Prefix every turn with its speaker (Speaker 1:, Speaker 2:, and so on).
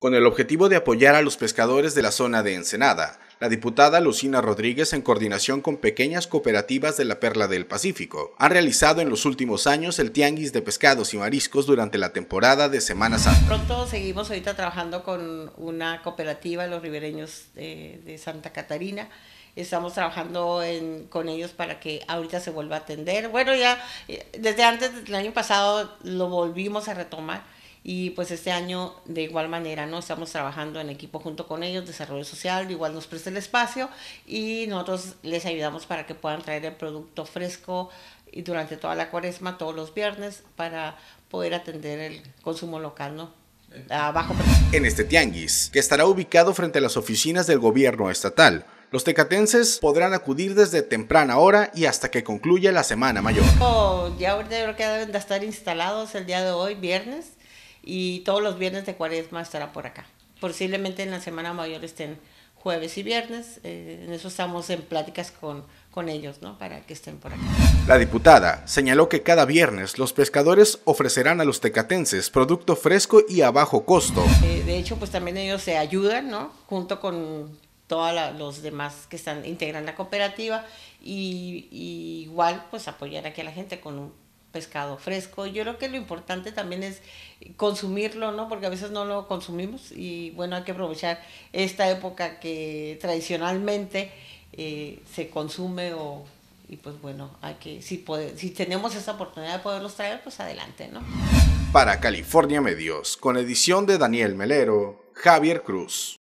Speaker 1: Con el objetivo de apoyar a los pescadores de la zona de Ensenada, la diputada Lucina Rodríguez, en coordinación con pequeñas cooperativas de la Perla del Pacífico, ha realizado en los últimos años el tianguis de pescados y mariscos durante la temporada de Semana Santa.
Speaker 2: Pronto seguimos ahorita trabajando con una cooperativa, los ribereños eh, de, Santa Catarina. Estamos trabajando con ellos para que ahorita se vuelva a atender. Bueno, ya eh, desde antes del año pasado lo volvimos a retomar y pues este año de igual manera, ¿no? Estamos trabajando en equipo junto con ellos, desarrollo social, igual nos presta el espacio y nosotros les ayudamos para que puedan traer el producto fresco y durante toda la cuaresma, todos los viernes, para poder atender el consumo local, ¿no? abajo En
Speaker 1: este tianguis, que estará ubicado frente a las oficinas del gobierno estatal, los tecatenses podrán acudir desde temprana hora y hasta que concluya la Semana Mayor.
Speaker 2: Oh, ya ahorita creo que deben de estar instalados el día de hoy, viernes, y todos los viernes de cuaresma estará por acá. Posiblemente en la Semana Mayor estén jueves y viernes, eh, en eso estamos en pláticas con, con ellos, ¿no? Para que estén por acá.
Speaker 1: La diputada señaló que cada viernes los pescadores ofrecerán a los tecatenses producto fresco y a bajo costo.
Speaker 2: Eh, de hecho, pues también ellos se ayudan, ¿no? Junto con todos los demás que están integran la cooperativa y igual pues apoyar aquí a la gente con un pescado fresco. Yo creo que lo importante también es consumirlo, ¿no? Porque a veces no lo consumimos y bueno, hay que aprovechar esta época que tradicionalmente eh, se consume o y pues bueno, hay que si puede, si tenemos esa oportunidad de poderlos traer, pues adelante, ¿no?
Speaker 1: Para California Medios, con edición de Daniel Melero, Javier Cruz.